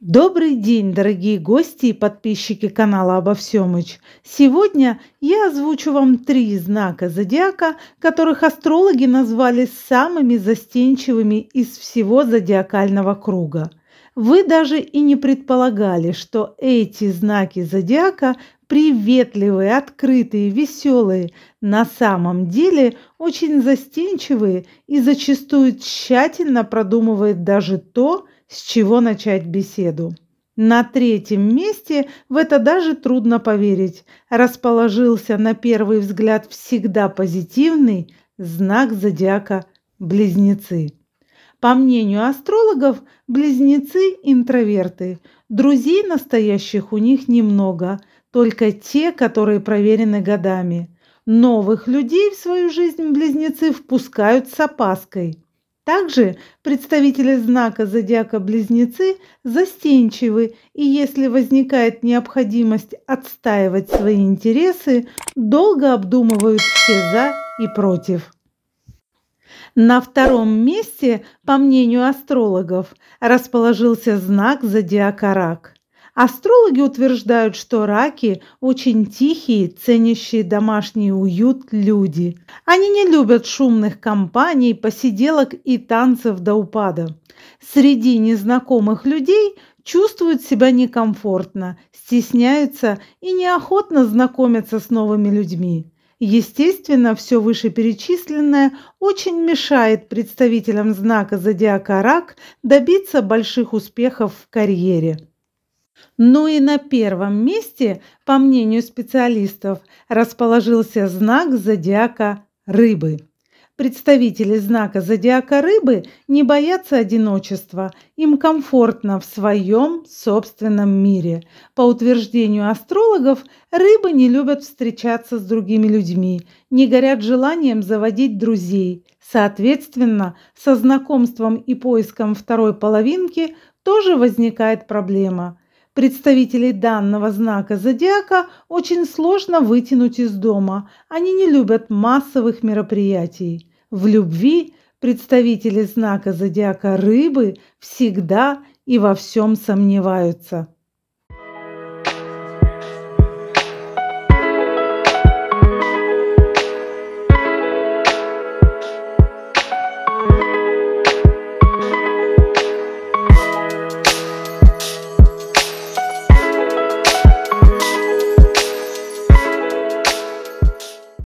Добрый день, дорогие гости и подписчики канала Обо Всемыч. Сегодня я озвучу вам три знака зодиака, которых астрологи назвали самыми застенчивыми из всего зодиакального круга. Вы даже и не предполагали, что эти знаки зодиака приветливые, открытые, веселые, на самом деле очень застенчивые и зачастую тщательно продумывает даже то, что с чего начать беседу. На третьем месте, в это даже трудно поверить, расположился на первый взгляд всегда позитивный знак зодиака «близнецы». По мнению астрологов, близнецы – интроверты. Друзей настоящих у них немного, только те, которые проверены годами. Новых людей в свою жизнь близнецы впускают с опаской – также представители знака зодиака Близнецы застенчивы, и если возникает необходимость отстаивать свои интересы, долго обдумывают все «за» и «против». На втором месте, по мнению астрологов, расположился знак зодиака Рак. Астрологи утверждают, что раки очень тихие, ценящие домашний уют люди. Они не любят шумных компаний, посиделок и танцев до упада. Среди незнакомых людей чувствуют себя некомфортно, стесняются и неохотно знакомятся с новыми людьми. Естественно, все вышеперечисленное очень мешает представителям знака зодиака рак добиться больших успехов в карьере. Ну и на первом месте, по мнению специалистов, расположился знак зодиака рыбы. Представители знака зодиака рыбы не боятся одиночества, им комфортно в своем собственном мире. По утверждению астрологов, рыбы не любят встречаться с другими людьми, не горят желанием заводить друзей. Соответственно, со знакомством и поиском второй половинки тоже возникает проблема – Представителей данного знака зодиака очень сложно вытянуть из дома. Они не любят массовых мероприятий. В любви представители знака зодиака рыбы всегда и во всем сомневаются.